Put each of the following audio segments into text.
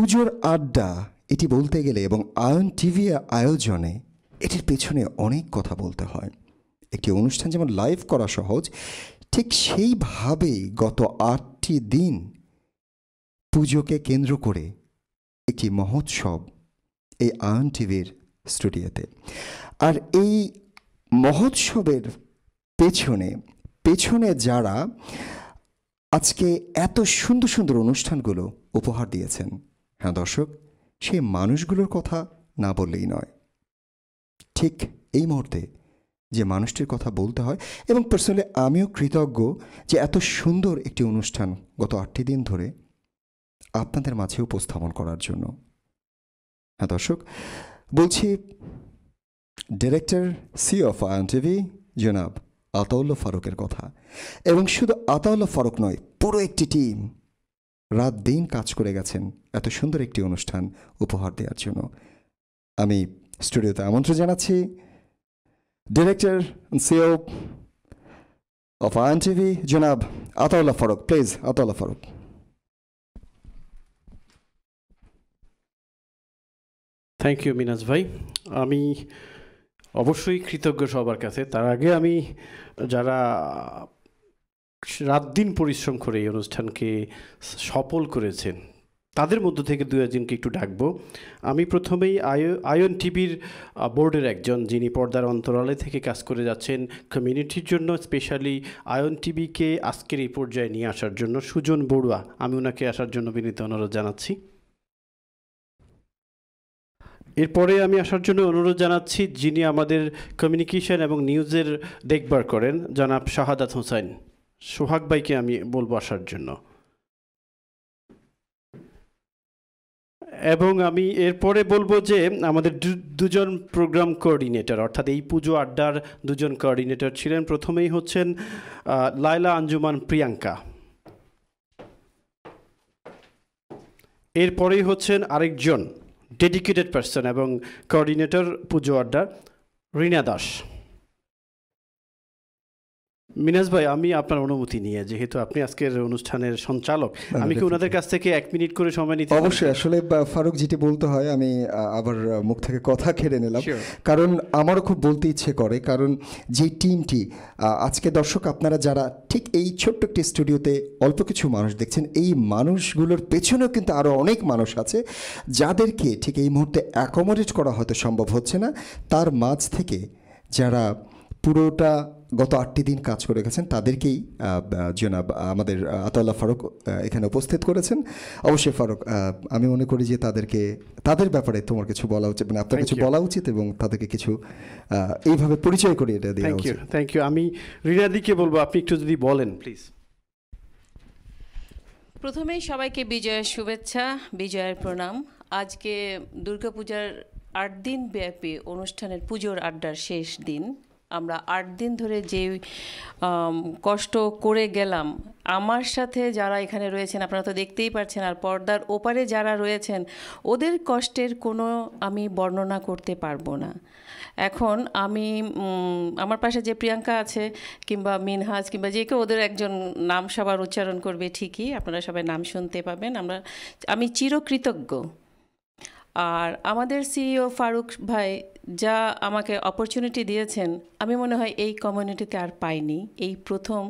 পুজোর আড্ডা এটি বলতে গেলে এবং আয়ন টিভি আয়োজনে এটির পেছনে অনেক কথা বলতে হয় একটি অনুষ্ঠান যেমন লাইভ করা সহজ ঠিক সেইভাবেই গত আটটি দিন পুজোকে কেন্দ্র করে একটি মহোৎসব এই আয়ন টিভির স্টুডিওতে আর এই মহোৎসবের পেছনে পেছনে যারা আজকে এত সুন্দর সুন্দর অনুষ্ঠানগুলো উপহার দিয়েছেন হ্যাঁ দর্শক সেই মানুষগুলোর কথা না বললেই নয় ঠিক এই মুহূর্তে যে মানুষটির কথা বলতে হয় এবং পার্সোনালি আমিও কৃতজ্ঞ যে এত সুন্দর একটি অনুষ্ঠান গত আটটি দিন ধরে আপনাদের মাঝে উপস্থাপন করার জন্য হ্যাঁ দর্শক বলছি director C of ion TV জনাব আতাউল্লা ফারুকের কথা এবং শুধু আতাউল্লা ফারুক নয় পুরো একটি টিম রাত দিন কাজ করে গেছেন এত সুন্দর একটি অনুষ্ঠান উপহার দেওয়ার জন্য আমি স্টুডিওতে আমন্ত্রণ জানাচ্ছি director CEO of ion TV জনাব Ataullah Farooq please Ataullah Farooq thank you Minaz ভাই আমি অবশ্যই কৃতজ্ঞ সবার কাছে তার আগে আমি যারা রাত দিন পরিশ্রম করে এই অনুষ্ঠানকে সফল করেছেন তাদের মধ্য থেকে দু একজনকে একটু ডাকবো আমি প্রথমেই আয় আয়ন টিভির বোর্ডের একজন যিনি পর্দার অন্তরালে থেকে কাজ করে যাচ্ছেন কমিউনিটির জন্য স্পেশালি আয়ন টিভিকে আজকের এই পর্যায়ে নিয়ে আসার জন্য সুজন বড়ুয়া আমি ওনাকে আসার জন্য বিনীত অনুরোধ জানাচ্ছি এরপরে আমি আসার জন্য অনুরোধ জানাচ্ছি যিনি আমাদের কমিউনিকেশন এবং নিউজের দেখভাল করেন জনাব শাহাদাত হোসাইন সোহাগ ভাইকে আমি বলবো আসার জন্য এবং আমি এরপরে বলবো যে আমাদের দুজন প্রোগ্রাম কোঅর্ডিনেটর অর্থাৎ এই পুজো আড্ডার দুজন কোঅর্ডিনেটর ছিলেন প্রথমেই হচ্ছেন লাইলা আঞ্জুমান প্রিয়াঙ্কা এরপরেই হচ্ছেন আরেকজন ডেডিকেটেড পার্সন এবং কোঅর্ডিনেটর পুজো আড্ডার রিনা দাস মিনাজ ভাই আমি আপনার অনুমতি নিয়ে যেহেতু আপনি আজকের অনুষ্ঠানের সঞ্চালক আমি কি ওনাদের কাছ থেকে এক মিনিট করে সময় নিতে অবশ্যই আসলে ফারুক যেটি বলতে হয় আমি আবার মুখ থেকে কথা খেড়ে নিলাম কারণ আমারও খুব বলতে ইচ্ছে করে কারণ যে টিমটি আজকে দর্শক আপনারা যারা ঠিক এই ছোট্ট একটি স্টুডিওতে অল্প কিছু মানুষ দেখছেন এই মানুষগুলোর পেছনেও কিন্তু আরও অনেক মানুষ আছে যাদেরকে ঠিক এই মুহূর্তে অ্যাকোমোডেট করা হয়তো সম্ভব হচ্ছে না তার মাঝ থেকে যারা পুরোটা গত আটটি দিন কাজ করে গেছেন তাদেরকেই জনাব আমাদের আতাল্লাহ ফারুক এখানে উপস্থিত করেছেন অবশ্যই ফারুক আমি মনে করি যে তাদেরকে তাদের ব্যাপারে তোমার কিছু বলা উচিত মানে আপনার কিছু বলা উচিত এবং তাদেরকে কিছু এইভাবে পরিচয় করে এটা দিয়ে থ্যাংক ইউ থ্যাংক ইউ আমি রিনাদিকে বলবো আপনি একটু যদি বলেন প্লিজ প্রথমেই সবাইকে বিজয়ের শুভেচ্ছা বিজয়ের প্রণাম আজকে দুর্গাপূজার আট দিন ব্যাপী অনুষ্ঠানের পুজোর আড্ডার শেষ দিন আমরা আট দিন ধরে যে কষ্ট করে গেলাম আমার সাথে যারা এখানে রয়েছেন আপনারা তো দেখতেই পারছেন আর পর্দার ওপারে যারা রয়েছেন ওদের কষ্টের কোনো আমি বর্ণনা করতে পারবো না এখন আমি আমার পাশে যে প্রিয়াঙ্কা আছে কিংবা মিনহাজ কিংবা যে কেউ ওদের একজন নাম সবার উচ্চারণ করবে ঠিকই আপনারা সবাই নাম শুনতে পাবেন আমরা আমি চিরকৃতজ্ঞ আর আমাদের সিইও e ফারুক ভাই যা আমাকে অপরচুনিটি দিয়েছেন আমি মনে হয় এই কমিউনিটিতে আর পাইনি এই প্রথম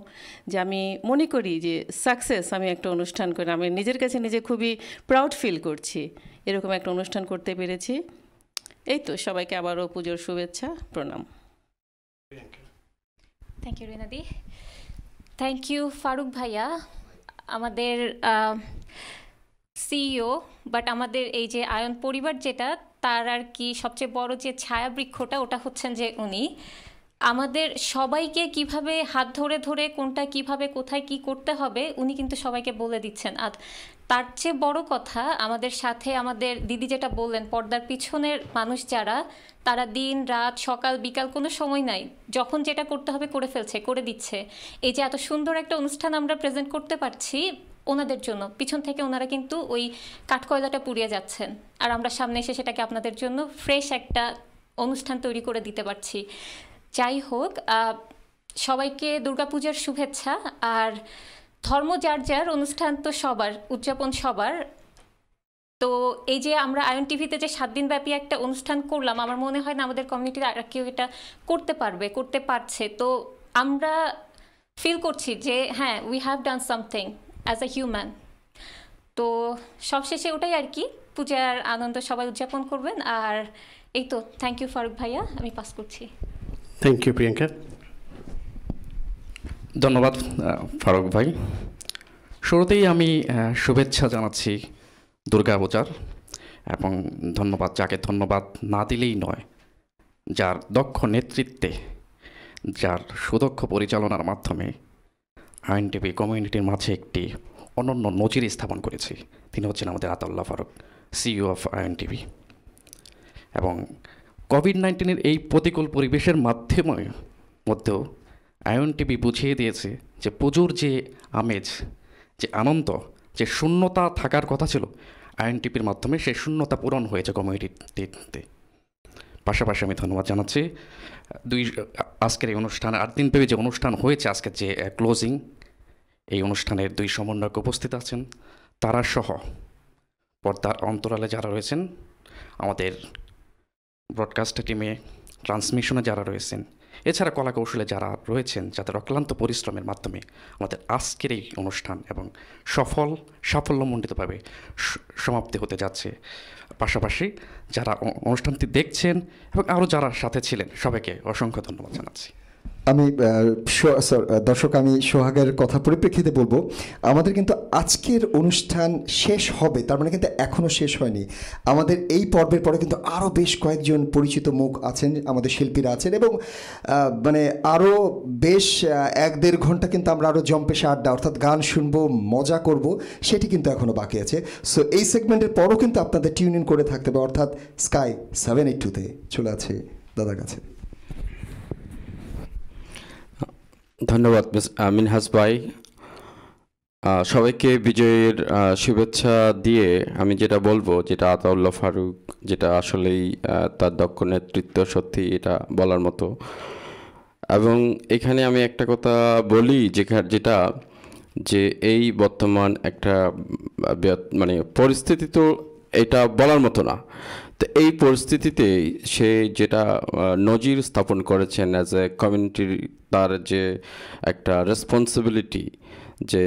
যে আমি মনে করি যে সাকসেস আমি একটা অনুষ্ঠান করে আমি নিজের কাছে নিজে খুবই প্রাউড ফিল করছি এরকম একটা অনুষ্ঠান করতে পেরেছি এই তো সবাইকে আবারও পুজোর শুভেচ্ছা প্রণাম থ্যাংক ইউ রিনাদি থ্যাংক ইউ ফারুক ভাইয়া আমাদের সিইও বাট e আমাদের এই যে আয়ন পরিবার যেটা তার আর কি সবচেয়ে বড় যে ছায়াবৃক্ষটা ওটা হচ্ছেন যে উনি আমাদের সবাইকে কিভাবে হাত ধরে ধরে কোনটা কিভাবে কোথায় কি করতে হবে উনি কিন্তু সবাইকে বলে দিচ্ছেন আর তার চেয়ে বড় কথা আমাদের সাথে আমাদের দিদি যেটা বললেন পর্দার পিছনের মানুষ যারা তারা দিন রাত সকাল বিকাল কোনো সময় নাই যখন যেটা করতে হবে করে ফেলছে করে দিচ্ছে এই যে এত সুন্দর একটা অনুষ্ঠান আমরা প্রেজেন্ট করতে পারছি ওনাদের জন্য পিছন থেকে ওনারা কিন্তু ওই কাঠকয়লাটা পুড়িয়ে যাচ্ছেন আর আমরা সামনে এসে সেটাকে আপনাদের জন্য ফ্রেশ একটা অনুষ্ঠান তৈরি করে দিতে পারছি যাই হোক সবাইকে দুর্গাপূজার শুভেচ্ছা আর ধর্ম যার যার অনুষ্ঠান তো সবার উদযাপন সবার তো এই যে আমরা আয়ন টিভিতে যে সাত দিন ব্যাপী একটা অনুষ্ঠান করলাম আমার মনে হয় না আমাদের কমিউনিটি আর কেউ এটা করতে পারবে করতে পারছে তো আমরা ফিল করছি যে হ্যাঁ we have done something as a human তো সবশেষে ওটাই আর কি পূজার আনন্দ সবাই উদযাপন করবেন আর এই তো থ্যাংক ইউ ফারুক ভাইয়া আমি পাস করছি থ্যাংক ইউ প্রিয়াঙ্কা ধন্যবাদ ফারুক ভাই শুরুতেই আমি শুভেচ্ছা জানাচ্ছি দুর্গা পূজার এবং ধন্যবাদ যাকে ধন্যবাদ না দিলেই নয় যার দক্ষ নেতৃত্বে যার সুদক্ষ পরিচালনার মাধ্যমে আইএনটিপি কমিউনিটির মাঝে একটি অনন্য নজির স্থাপন করেছি তিনি হচ্ছেন আমাদের Ataullah Farooq CEO of e INTV এবং কোভিড নাইন্টিনের এই প্রতিকূল পরিবেশের মাধ্যমে মধ্যেও টিভি বুঝিয়ে দিয়েছে যে পুজোর যে আমেজ যে আনন্দ যে শূন্যতা থাকার কথা ছিল টিভির মাধ্যমে সেই শূন্যতা পূরণ হয়েছে কমিউনিটিতে পাশাপাশি আমি ধন্যবাদ জানাচ্ছি দুই আজকের এই অনুষ্ঠানে আট দিন পেয়ে যে অনুষ্ঠান হয়েছে আজকের যে ক্লোজিং এই অনুষ্ঠানের দুই সমন্বয়ক উপস্থিত আছেন তারা সহ পর্দার অন্তরালে যারা রয়েছেন আমাদের ব্রডকাস্ট টিমে ট্রান্সমিশনে যারা রয়েছেন এছাড়া কলা কৌশলে যারা রয়েছেন যাদের অক্লান্ত পরিশ্রমের মাধ্যমে আমাদের আজকের এই অনুষ্ঠান এবং সফল সাফল্যমণ্ডিতভাবে সমাপ্তি হতে যাচ্ছে পাশাপাশি যারা অনুষ্ঠানটি দেখছেন এবং আরও যারা সাথে ছিলেন সবাইকে অসংখ্য ধন্যবাদ জানাচ্ছি আমি দর্শক আমি সোহাগের কথা পরিপ্রেক্ষিতে বলবো আমাদের কিন্তু আজকের অনুষ্ঠান শেষ হবে তার মানে কিন্তু এখনও শেষ হয়নি আমাদের এই পর্বের পরে কিন্তু আরও বেশ কয়েকজন পরিচিত মুখ আছেন আমাদের শিল্পীরা আছেন এবং মানে আরও বেশ এক দেড় ঘন্টা কিন্তু আমরা আরও জম্পেশে আড্ডা অর্থাৎ গান শুনবো মজা করব সেটি কিন্তু এখনও বাকি আছে সো এই সেগমেন্টের পরও কিন্তু আপনাদের টিউন ইন করে থাকতে হবে অর্থাৎ স্কাই সেভেন এইট টুতে চলে আছে দাদার কাছে ধন্যবাদ মিনহাজ ভাই সবাইকে বিজয়ের শুভেচ্ছা দিয়ে আমি যেটা বলবো যেটা আতাউল্লাহ ফারুক যেটা আসলেই তার দক্ষ নেতৃত্ব সত্যি এটা বলার মতো এবং এখানে আমি একটা কথা বলি যেখানে যেটা যে এই বর্তমান একটা মানে পরিস্থিতি তো এটা বলার মতো না তো এই পরিস্থিতিতে সে যেটা নজির স্থাপন করেছেন অ্যাজ এ কমিউনিটির তার যে একটা রেসপন্সিবিলিটি যে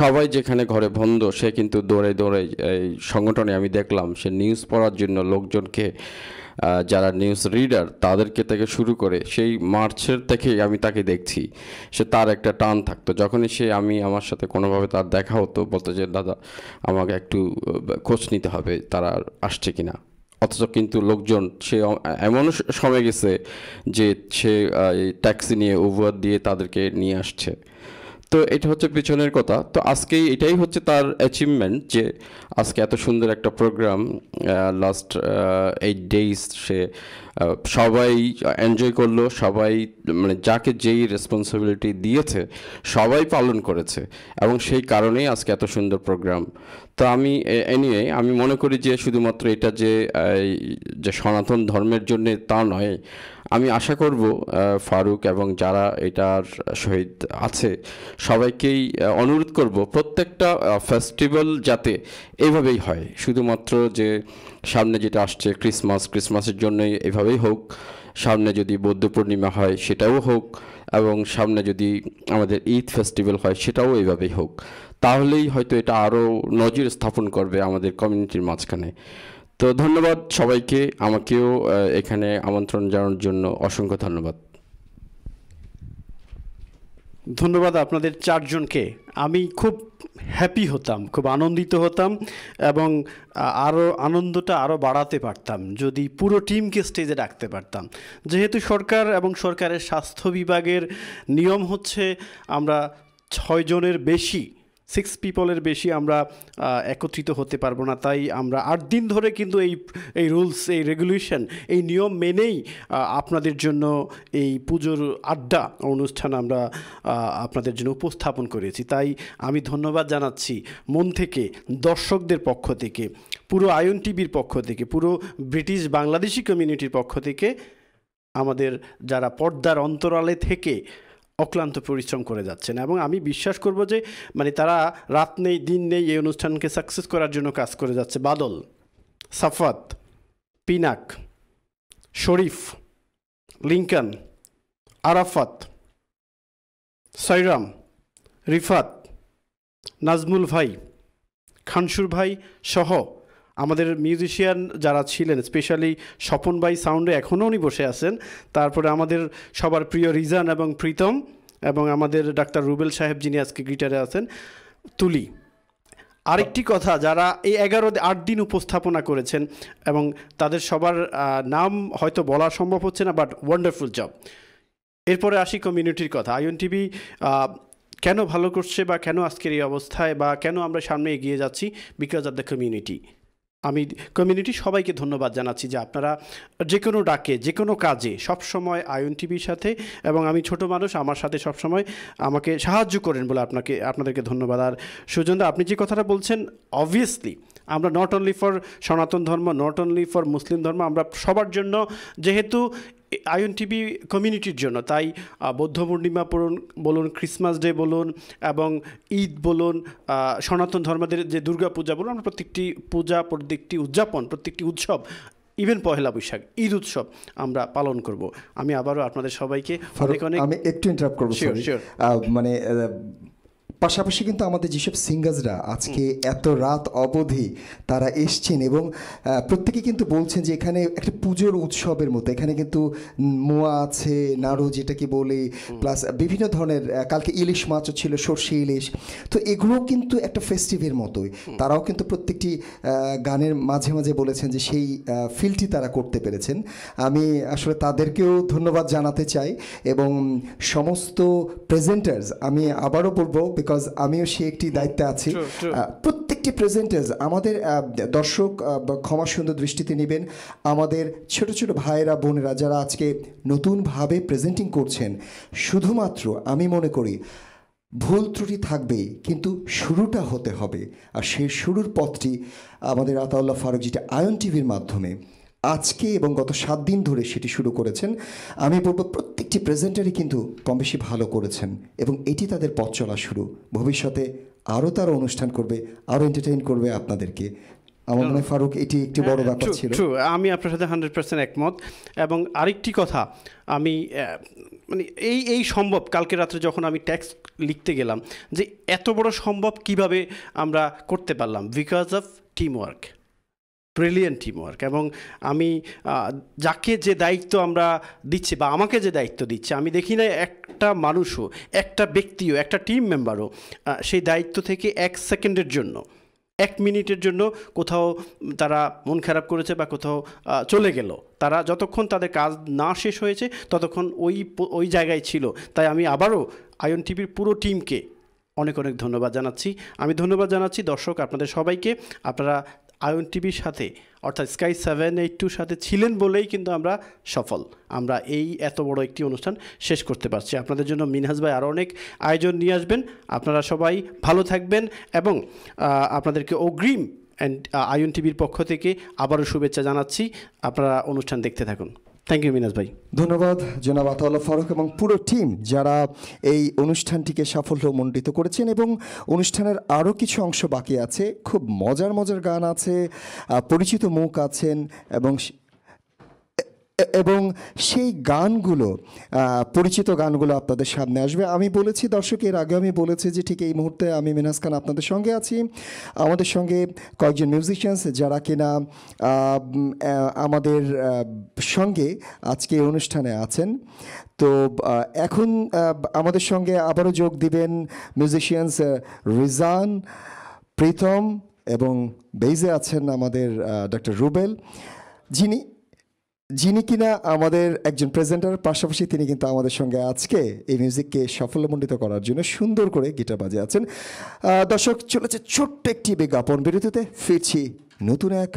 সবাই যেখানে ঘরে বন্ধ সে কিন্তু দৌড়ে দৌড়ে এই সংগঠনে আমি দেখলাম সে নিউজ পড়ার জন্য লোকজনকে যারা নিউজ রিডার তাদেরকে থেকে শুরু করে সেই মার্চের থেকেই আমি তাকে দেখছি সে তার একটা টান থাকতো যখনই সে আমি আমার সাথে কোনোভাবে তার দেখা হতো বলতো যে দাদা আমাকে একটু খোঁজ নিতে হবে তারা আসছে কিনা অথচ কিন্তু লোকজন সে এমন সময় গেছে যে সে ট্যাক্সি নিয়ে উবার দিয়ে তাদেরকে নিয়ে আসছে তো এটা হচ্ছে পিছনের কথা তো আজকে এটাই হচ্ছে তার অ্যাচিভমেন্ট যে আজকে এত সুন্দর একটা প্রোগ্রাম লাস্ট এইট ডেইজ সে সবাই এনজয় করলো সবাই মানে যাকে যেই রেসপন্সিবিলিটি দিয়েছে সবাই পালন করেছে এবং সেই কারণেই আজকে এত সুন্দর প্রোগ্রাম তো আমি এ নিয়ে আমি মনে করি যে শুধুমাত্র এটা যে যে সনাতন ধর্মের জন্য তা নয় আমি আশা করব ফারুক এবং যারা এটার শহীদ আছে সবাইকেই অনুরোধ করব প্রত্যেকটা ফেস্টিভ্যাল যাতে এইভাবেই হয় শুধুমাত্র যে সামনে যেটা আসছে ক্রিসমাস ক্রিসমাসের জন্যই এভাবেই হোক সামনে যদি বৌদ্ধ পূর্ণিমা হয় সেটাও হোক এবং সামনে যদি আমাদের ঈদ ফেস্টিভ্যাল হয় সেটাও এইভাবেই হোক তাহলেই হয়তো এটা আরও নজির স্থাপন করবে আমাদের কমিউনিটির মাঝখানে তো ধন্যবাদ সবাইকে আমাকেও এখানে আমন্ত্রণ জানানোর জন্য অসংখ্য ধন্যবাদ ধন্যবাদ আপনাদের চারজনকে আমি খুব হ্যাপি হতাম খুব আনন্দিত হতাম এবং আরও আনন্দটা আরও বাড়াতে পারতাম যদি পুরো টিমকে স্টেজে রাখতে পারতাম যেহেতু সরকার এবং সরকারের স্বাস্থ্য বিভাগের নিয়ম হচ্ছে আমরা ছয়জনের বেশি সিক্স পিপলের বেশি আমরা একত্রিত হতে পারবো না তাই আমরা আট দিন ধরে কিন্তু এই এই রুলস এই রেগুলেশন এই নিয়ম মেনেই আপনাদের জন্য এই পুজোর আড্ডা অনুষ্ঠান আমরা আপনাদের জন্য উপস্থাপন করেছি তাই আমি ধন্যবাদ জানাচ্ছি মন থেকে দর্শকদের পক্ষ থেকে পুরো আয়ন টিভির পক্ষ থেকে পুরো ব্রিটিশ বাংলাদেশি কমিউনিটির পক্ষ থেকে আমাদের যারা পর্দার অন্তরালে থেকে অক্লান্ত পরিশ্রম করে যাচ্ছেন এবং আমি বিশ্বাস করব যে মানে তারা রাত নেই দিন নেই এই অনুষ্ঠানকে সাকসেস করার জন্য কাজ করে যাচ্ছে বাদল সাফাত পিনাক শরীফ লিঙ্কন আরাফাত সৈরাম রিফাত নাজমুল ভাই খানসুর ভাই সহ আমাদের মিউজিশিয়ান যারা ছিলেন স্পেশালি স্বপন বাই সাউন্ডে এখনও উনি বসে আছেন তারপরে আমাদের সবার প্রিয় রিজান এবং প্রীতম এবং আমাদের ডাক্তার রুবেল সাহেব যিনি আজকে গিটারে আছেন তুলি আরেকটি কথা যারা এই এগারো আট দিন উপস্থাপনা করেছেন এবং তাদের সবার নাম হয়তো বলা সম্ভব হচ্ছে না বাট ওয়ান্ডারফুল জব এরপরে আসি কমিউনিটির কথা আইন টিভি কেন ভালো করছে বা কেন আজকের এই অবস্থায় বা কেন আমরা সামনে এগিয়ে যাচ্ছি বিকজ অফ দ্য কমিউনিটি আমি কমিউনিটি সবাইকে ধন্যবাদ জানাচ্ছি যে আপনারা যে কোনো ডাকে যে কোনো কাজে সবসময় আয়ন টিভির সাথে এবং আমি ছোট মানুষ আমার সাথে সবসময় আমাকে সাহায্য করেন বলে আপনাকে আপনাদেরকে ধন্যবাদ আর সুজন্দা আপনি যে কথাটা বলছেন অবভিয়াসলি আমরা নট অনলি ফর সনাতন ধর্ম নট অনলি ফর মুসলিম ধর্ম আমরা সবার জন্য যেহেতু আয়ন টিভি কমিউনিটির জন্য তাই বৌদ্ধ পূর্ণিমা বলুন বলুন ক্রিসমাস ডে বলুন এবং ঈদ বলুন সনাতন ধর্মদের যে দুর্গা পূজা বলুন আমরা প্রত্যেকটি পূজা প্রত্যেকটি উদযাপন প্রত্যেকটি উৎসব ইভেন পহেলা বৈশাখ ঈদ উৎসব আমরা পালন করব আমি আবারও আপনাদের সবাইকে অনেক অনেক আমি একটু ইন্টারাপ্ট করবো মানে পাশাপাশি কিন্তু আমাদের যেসব সিঙ্গার্সরা আজকে এত রাত অবধি তারা এসছেন এবং প্রত্যেকে কিন্তু বলছেন যে এখানে একটা পুজোর উৎসবের মতো এখানে কিন্তু মোয়া আছে নাড়ু যেটাকে বলে প্লাস বিভিন্ন ধরনের কালকে ইলিশ মাছও ছিল সর্ষে ইলিশ তো এগুলো কিন্তু একটা ফেস্টিভের মতোই তারাও কিন্তু প্রত্যেকটি গানের মাঝে মাঝে বলেছেন যে সেই ফিলটি তারা করতে পেরেছেন আমি আসলে তাদেরকেও ধন্যবাদ জানাতে চাই এবং সমস্ত প্রেজেন্টার্স আমি আবারও বলবো বিকজ আমিও সে একটি দায়িত্বে আছি প্রত্যেকটি প্রেজেন্টেজ আমাদের দর্শক ক্ষমা সুন্দর দৃষ্টিতে নেবেন আমাদের ছোট ছোট ভাইয়েরা বোনেরা যারা আজকে নতুনভাবে প্রেজেন্টিং করছেন শুধুমাত্র আমি মনে করি ভুল ত্রুটি থাকবেই কিন্তু শুরুটা হতে হবে আর সেই শুরুর পথটি আমাদের আতাউল্লাহ যেটা আয়ন টিভির মাধ্যমে আজকে এবং গত সাত দিন ধরে সেটি শুরু করেছেন আমি বলব প্রত্যেকটি প্রেজেন্টারই কিন্তু কম বেশি ভালো করেছেন এবং এটি তাদের পথ চলা শুরু ভবিষ্যতে আরও তারা অনুষ্ঠান করবে আরও এন্টারটেইন করবে আপনাদেরকে আমার মনে ফারুক এটি একটি বড় ব্যাপার হ্যাঁ, ছিল আমি আপনার সাথে হান্ড্রেড পার্সেন্ট একমত এবং আরেকটি কথা আমি মানে এই এই সম্ভব কালকে রাত্রে যখন আমি ট্যাক্স লিখতে গেলাম যে এত বড় সম্ভব কিভাবে আমরা করতে পারলাম because of team work brilliant teamwork এবং আমি যাকে যে দায়িত্ব আমরা দিচ্ছি বা আমাকে যে দায়িত্ব দিচ্ছে আমি দেখি না একটা মানুষও একটা ব্যক্তিও একটা টিম মেম্বারও সেই দায়িত্ব থেকে এক সেকেন্ডের জন্য এক মিনিটের জন্য কোথাও তারা মন খারাপ করেছে বা কোথাও চলে গেল তারা যতক্ষণ তাদের কাজ না শেষ হয়েছে ততক্ষণ ওই ওই জায়গায় ছিল তাই আমি আবারও আয়ন টিভির পুরো টিমকে অনেক অনেক ধন্যবাদ জানাচ্ছি আমি ধন্যবাদ জানাচ্ছি দর্শক আপনাদের সবাইকে আপনারা আয়ন টিভির সাথে অর্থাৎ স্কাই সেভেন এইট টুর সাথে ছিলেন বলেই কিন্তু আমরা সফল আমরা এই এত বড় একটি অনুষ্ঠান শেষ করতে পারছি আপনাদের জন্য মিনহাজ ভাই আরও অনেক আয়োজন নিয়ে আসবেন আপনারা সবাই ভালো থাকবেন এবং আপনাদেরকে অগ্রিম অ্যান্ড আয়ন টিভির পক্ষ থেকে আবারও শুভেচ্ছা জানাচ্ছি আপনারা অনুষ্ঠান দেখতে থাকুন থ্যাংক ইউ মিনাজ ভাই ধন্যবাদ জনাব আতাউল্লাহ ফারুক এবং পুরো টিম যারা এই অনুষ্ঠানটিকে সাফল্য মণ্ডিত করেছেন এবং অনুষ্ঠানের আরও কিছু অংশ বাকি আছে খুব মজার মজার গান আছে পরিচিত মুখ আছেন এবং এবং সেই গানগুলো পরিচিত গানগুলো আপনাদের সামনে আসবে আমি বলেছি দর্শক এর আগে আমি বলেছি যে ঠিক এই মুহূর্তে আমি মিনাস খান আপনাদের সঙ্গে আছি আমাদের সঙ্গে কয়েকজন মিউজিশিয়ানস যারা কিনা আমাদের সঙ্গে আজকে এই অনুষ্ঠানে আছেন তো এখন আমাদের সঙ্গে আবারও যোগ দিবেন মিউজিশিয়ানস রিজান প্রীতম এবং বেইজে আছেন আমাদের ডক্টর রুবেল যিনি যিনি কিনা আমাদের একজন প্রেজেন্টার পাশাপাশি তিনি কিন্তু আমাদের সঙ্গে আজকে এই মিউজিককে সাফল্যমণ্ডিত করার জন্য সুন্দর করে গিটার বাজে আছেন দর্শক চলেছে ছোট্ট একটি বিজ্ঞাপন বিরতিতে ফিরছি নতুন এক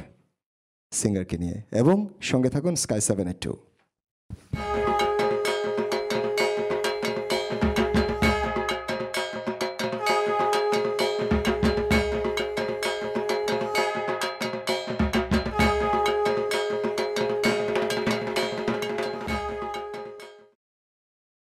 সিঙ্গারকে নিয়ে এবং সঙ্গে থাকুন স্কাই সেভেন টু